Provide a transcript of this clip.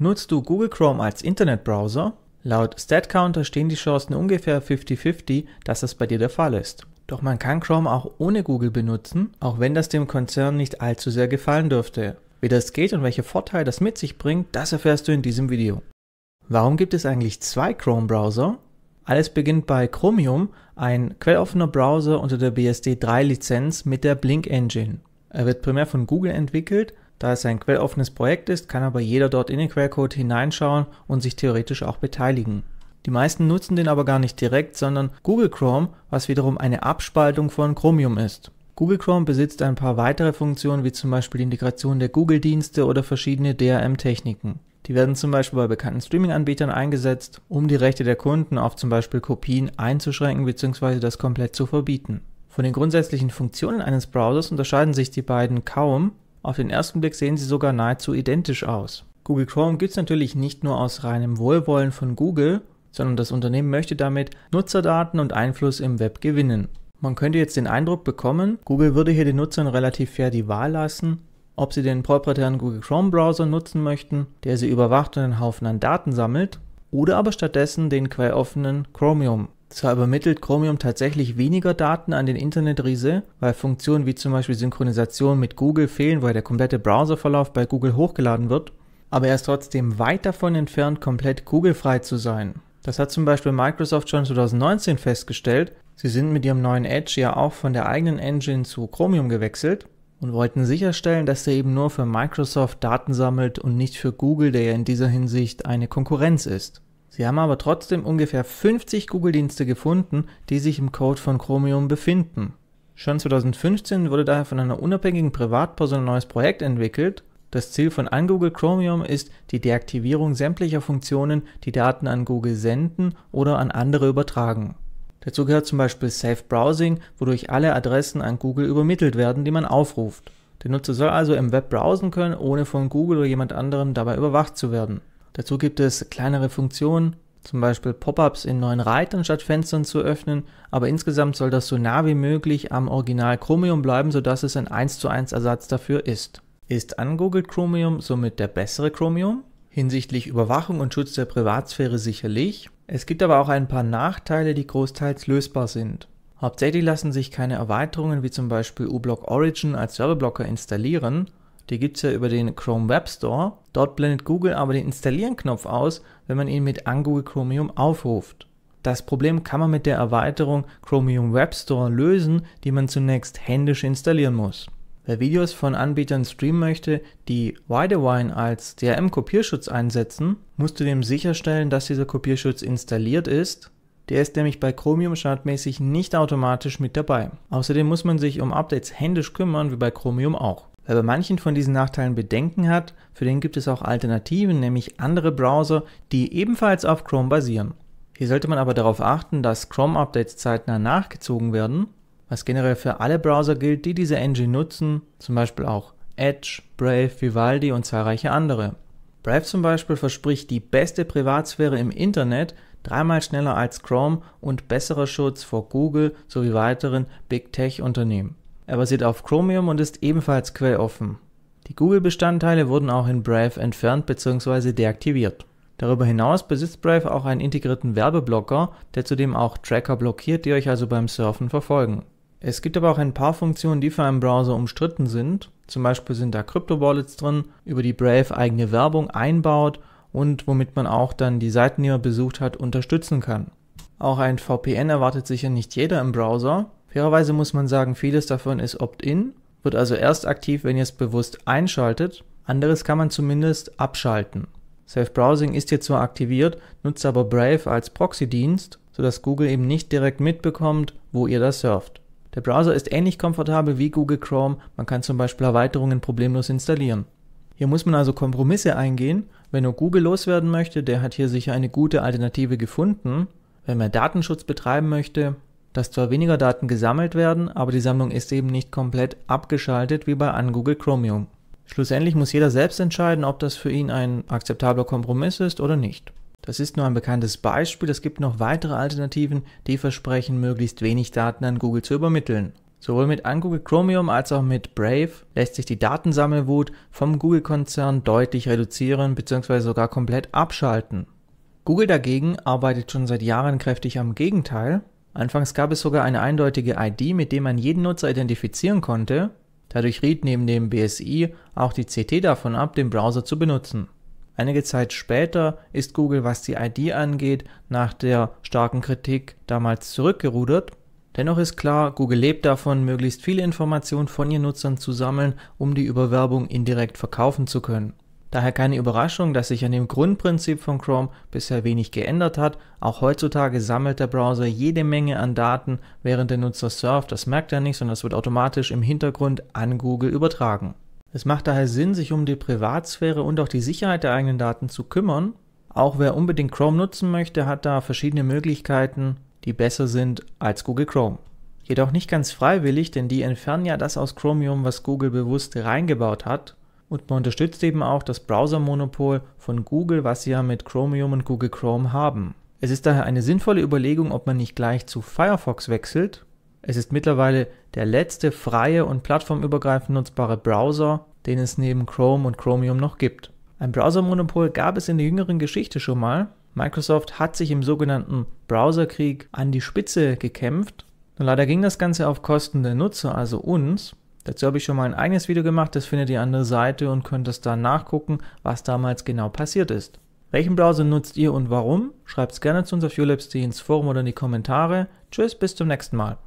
Nutzt du Google Chrome als Internetbrowser? Laut StatCounter stehen die Chancen ungefähr 50-50, dass das bei dir der Fall ist. Doch man kann Chrome auch ohne Google benutzen, auch wenn das dem Konzern nicht allzu sehr gefallen dürfte. Wie das geht und welche Vorteile das mit sich bringt, das erfährst du in diesem Video. Warum gibt es eigentlich zwei Chrome-Browser? Alles beginnt bei Chromium, ein quelloffener Browser unter der BSD3-Lizenz mit der Blink Engine. Er wird primär von Google entwickelt, da es ein quelloffenes Projekt ist, kann aber jeder dort in den Quellcode hineinschauen und sich theoretisch auch beteiligen. Die meisten nutzen den aber gar nicht direkt, sondern Google Chrome, was wiederum eine Abspaltung von Chromium ist. Google Chrome besitzt ein paar weitere Funktionen, wie zum Beispiel die Integration der Google-Dienste oder verschiedene DRM-Techniken. Die werden zum Beispiel bei bekannten Streaming-Anbietern eingesetzt, um die Rechte der Kunden auf zum Beispiel Kopien einzuschränken bzw. das komplett zu verbieten. Von den grundsätzlichen Funktionen eines Browsers unterscheiden sich die beiden kaum, auf den ersten Blick sehen sie sogar nahezu identisch aus. Google Chrome gibt es natürlich nicht nur aus reinem Wohlwollen von Google, sondern das Unternehmen möchte damit Nutzerdaten und Einfluss im Web gewinnen. Man könnte jetzt den Eindruck bekommen, Google würde hier den Nutzern relativ fair die Wahl lassen, ob sie den proprietären Google Chrome Browser nutzen möchten, der sie überwacht und einen Haufen an Daten sammelt, oder aber stattdessen den quelloffenen Chromium. Zwar übermittelt Chromium tatsächlich weniger Daten an den Internetriese, weil Funktionen wie zum Beispiel Synchronisation mit Google fehlen, weil der komplette Browserverlauf bei Google hochgeladen wird, aber er ist trotzdem weit davon entfernt, komplett Google-frei zu sein. Das hat zum Beispiel Microsoft schon 2019 festgestellt. Sie sind mit ihrem neuen Edge ja auch von der eigenen Engine zu Chromium gewechselt und wollten sicherstellen, dass er eben nur für Microsoft Daten sammelt und nicht für Google, der ja in dieser Hinsicht eine Konkurrenz ist. Sie haben aber trotzdem ungefähr 50 Google-Dienste gefunden, die sich im Code von Chromium befinden. Schon 2015 wurde daher von einer unabhängigen Privatperson ein neues Projekt entwickelt. Das Ziel von Angoogle Chromium ist die Deaktivierung sämtlicher Funktionen, die Daten an Google senden oder an andere übertragen. Dazu gehört zum Beispiel Safe Browsing, wodurch alle Adressen an Google übermittelt werden, die man aufruft. Der Nutzer soll also im Web browsen können, ohne von Google oder jemand anderem dabei überwacht zu werden. Dazu gibt es kleinere Funktionen, zum Beispiel Pop-ups in neuen Reitern statt Fenstern zu öffnen, aber insgesamt soll das so nah wie möglich am Original Chromium bleiben, sodass es ein 1 zu 1 Ersatz dafür ist. Ist angogelt Chromium somit der bessere Chromium? Hinsichtlich Überwachung und Schutz der Privatsphäre sicherlich. Es gibt aber auch ein paar Nachteile, die großteils lösbar sind. Hauptsächlich lassen sich keine Erweiterungen wie zum Beispiel uBlock Origin als Serverblocker installieren, die gibt es ja über den Chrome Web Store. Dort blendet Google aber den Installieren-Knopf aus, wenn man ihn mit Anguille Chromium aufruft. Das Problem kann man mit der Erweiterung Chromium Web Store lösen, die man zunächst händisch installieren muss. Wer Videos von Anbietern streamen möchte, die Widewine als DRM-Kopierschutz einsetzen, muss zudem sicherstellen, dass dieser Kopierschutz installiert ist. Der ist nämlich bei Chromium standardmäßig nicht automatisch mit dabei. Außerdem muss man sich um Updates händisch kümmern, wie bei Chromium auch. Wer bei manchen von diesen Nachteilen Bedenken hat, für den gibt es auch Alternativen, nämlich andere Browser, die ebenfalls auf Chrome basieren. Hier sollte man aber darauf achten, dass Chrome-Updates zeitnah nachgezogen werden, was generell für alle Browser gilt, die diese Engine nutzen, zum Beispiel auch Edge, Brave, Vivaldi und zahlreiche andere. Brave zum Beispiel verspricht die beste Privatsphäre im Internet, dreimal schneller als Chrome und besserer Schutz vor Google sowie weiteren Big Tech-Unternehmen. Er basiert auf Chromium und ist ebenfalls quelloffen. Die Google-Bestandteile wurden auch in Brave entfernt bzw. deaktiviert. Darüber hinaus besitzt Brave auch einen integrierten Werbeblocker, der zudem auch Tracker blockiert, die euch also beim Surfen verfolgen. Es gibt aber auch ein paar Funktionen, die für einen Browser umstritten sind. Zum Beispiel sind da Crypto-Wallets drin, über die Brave eigene Werbung einbaut und womit man auch dann die Seiten, die man besucht hat, unterstützen kann. Auch ein VPN erwartet sicher nicht jeder im Browser. Fairerweise muss man sagen, vieles davon ist Opt-in, wird also erst aktiv, wenn ihr es bewusst einschaltet. Anderes kann man zumindest abschalten. Self-Browsing ist hier zwar aktiviert, nutzt aber Brave als Proxy-Dienst, sodass Google eben nicht direkt mitbekommt, wo ihr da surft. Der Browser ist ähnlich komfortabel wie Google Chrome, man kann zum Beispiel Erweiterungen problemlos installieren. Hier muss man also Kompromisse eingehen. Wenn nur Google loswerden möchte, der hat hier sicher eine gute Alternative gefunden. Wenn man Datenschutz betreiben möchte, dass zwar weniger Daten gesammelt werden, aber die Sammlung ist eben nicht komplett abgeschaltet wie bei Google Chromium. Schlussendlich muss jeder selbst entscheiden, ob das für ihn ein akzeptabler Kompromiss ist oder nicht. Das ist nur ein bekanntes Beispiel, es gibt noch weitere Alternativen, die versprechen, möglichst wenig Daten an Google zu übermitteln. Sowohl mit Google Chromium als auch mit Brave lässt sich die Datensammelwut vom Google-Konzern deutlich reduzieren bzw. sogar komplett abschalten. Google dagegen arbeitet schon seit Jahren kräftig am Gegenteil Anfangs gab es sogar eine eindeutige ID, mit der man jeden Nutzer identifizieren konnte, dadurch riet neben dem BSI auch die CT davon ab, den Browser zu benutzen. Einige Zeit später ist Google, was die ID angeht, nach der starken Kritik damals zurückgerudert. Dennoch ist klar, Google lebt davon, möglichst viele Informationen von ihren Nutzern zu sammeln, um die Überwerbung indirekt verkaufen zu können. Daher keine Überraschung, dass sich an dem Grundprinzip von Chrome bisher wenig geändert hat. Auch heutzutage sammelt der Browser jede Menge an Daten, während der Nutzer surft. Das merkt er nicht, sondern das wird automatisch im Hintergrund an Google übertragen. Es macht daher Sinn, sich um die Privatsphäre und auch die Sicherheit der eigenen Daten zu kümmern. Auch wer unbedingt Chrome nutzen möchte, hat da verschiedene Möglichkeiten, die besser sind als Google Chrome. Jedoch nicht ganz freiwillig, denn die entfernen ja das aus Chromium, was Google bewusst reingebaut hat und man unterstützt eben auch das Browser-Monopol von Google, was sie ja mit Chromium und Google Chrome haben. Es ist daher eine sinnvolle Überlegung, ob man nicht gleich zu Firefox wechselt. Es ist mittlerweile der letzte freie und plattformübergreifend nutzbare Browser, den es neben Chrome und Chromium noch gibt. Ein Browser-Monopol gab es in der jüngeren Geschichte schon mal. Microsoft hat sich im sogenannten Browserkrieg an die Spitze gekämpft. Nur leider ging das Ganze auf Kosten der Nutzer, also uns. Dazu habe ich schon mal ein eigenes Video gemacht, das findet ihr an der Seite und könnt es dann nachgucken, was damals genau passiert ist. Welchen Browser nutzt ihr und warum? Schreibt es gerne zu uns auf ULabs.de ins Forum oder in die Kommentare. Tschüss, bis zum nächsten Mal.